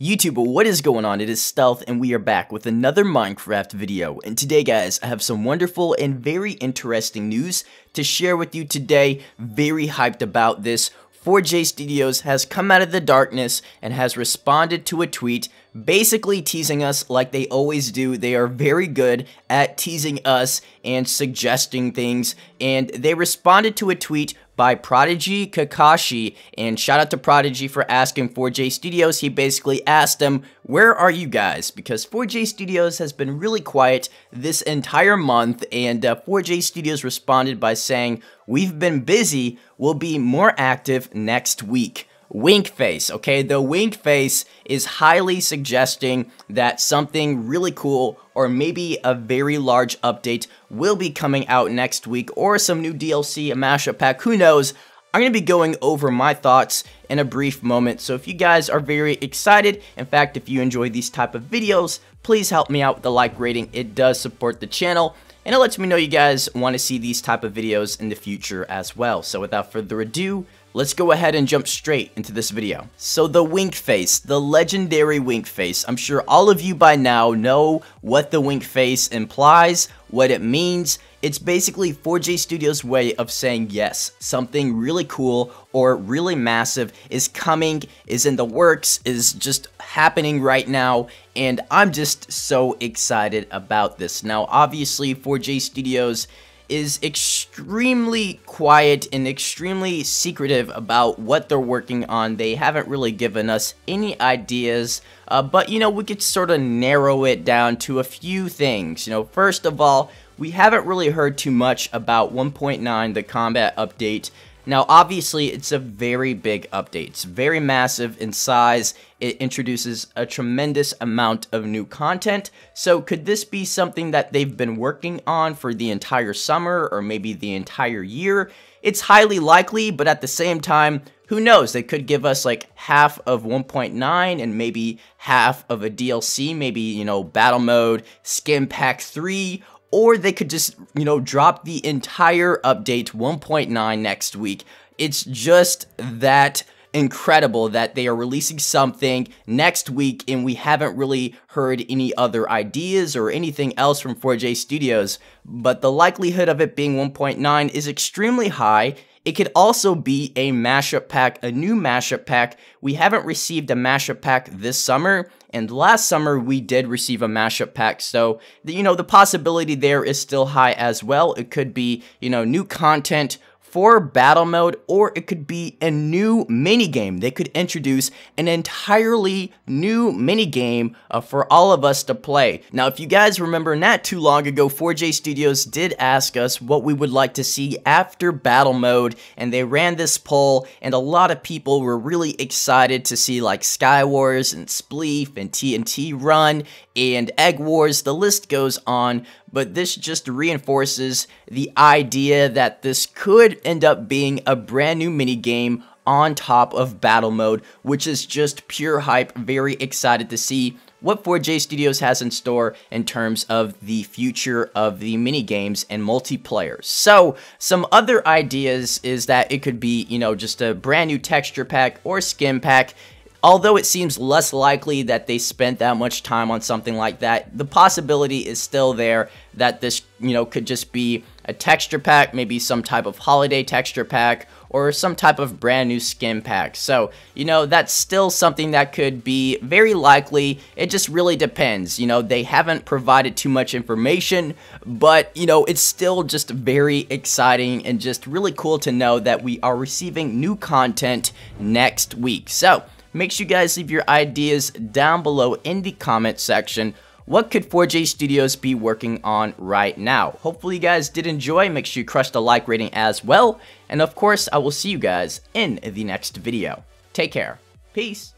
YouTube, what is going on? It is Stealth and we are back with another Minecraft video. And today guys, I have some wonderful and very interesting news to share with you today. Very hyped about this. 4J Studios has come out of the darkness and has responded to a tweet basically teasing us like they always do. They are very good at teasing us and suggesting things, and they responded to a tweet by Prodigy Kakashi. And shout out to Prodigy for asking 4J Studios. He basically asked them, Where are you guys? Because 4J Studios has been really quiet this entire month. And uh, 4J Studios responded by saying, We've been busy, we'll be more active next week wink face, okay? The wink face is highly suggesting that something really cool or maybe a very large update will be coming out next week or some new DLC, a mashup pack, who knows? I'm going to be going over my thoughts in a brief moment, so if you guys are very excited, in fact, if you enjoy these type of videos, please help me out with the like rating. It does support the channel, and it lets me know you guys want to see these type of videos in the future as well. So without further ado, Let's go ahead and jump straight into this video. So the wink face, the legendary wink face. I'm sure all of you by now know what the wink face implies, what it means. It's basically 4J Studios' way of saying yes, something really cool or really massive is coming, is in the works, is just happening right now, and I'm just so excited about this. Now, obviously, 4J Studios is extremely extremely quiet and extremely secretive about what they're working on. They haven't really given us any ideas, uh, but you know, we could sort of narrow it down to a few things. You know, first of all, we haven't really heard too much about 1.9, the combat update. Now, obviously, it's a very big update. It's very massive in size. It introduces a tremendous amount of new content. So could this be something that they've been working on for the entire summer or maybe the entire year? It's highly likely, but at the same time, who knows? They could give us like half of 1.9 and maybe half of a DLC, maybe, you know, battle mode, skin pack 3, or they could just, you know, drop the entire update 1.9 next week. It's just that incredible that they are releasing something next week and we haven't really heard any other ideas or anything else from 4J Studios, but the likelihood of it being 1.9 is extremely high it could also be a mashup pack, a new mashup pack. We haven't received a mashup pack this summer, and last summer we did receive a mashup pack, so, you know, the possibility there is still high as well. It could be, you know, new content for battle mode, or it could be a new minigame. They could introduce an entirely new minigame uh, for all of us to play. Now, if you guys remember not too long ago, 4J Studios did ask us what we would like to see after battle mode, and they ran this poll, and a lot of people were really excited to see like Sky Wars and Spleef and TNT Run and Egg Wars, the list goes on, but this just reinforces the idea that this could end up being a brand new minigame on top of Battle Mode, which is just pure hype, very excited to see what 4J Studios has in store in terms of the future of the minigames and multiplayer. So, some other ideas is that it could be, you know, just a brand new texture pack or skin pack. Although it seems less likely that they spent that much time on something like that, the possibility is still there that this, you know, could just be a texture pack, maybe some type of holiday texture pack, or some type of brand new skin pack. So, you know, that's still something that could be very likely. It just really depends. You know, they haven't provided too much information, but, you know, it's still just very exciting and just really cool to know that we are receiving new content next week. So, Make sure you guys leave your ideas down below in the comment section. What could 4J Studios be working on right now? Hopefully you guys did enjoy. Make sure you crush the like rating as well. And of course, I will see you guys in the next video. Take care. Peace.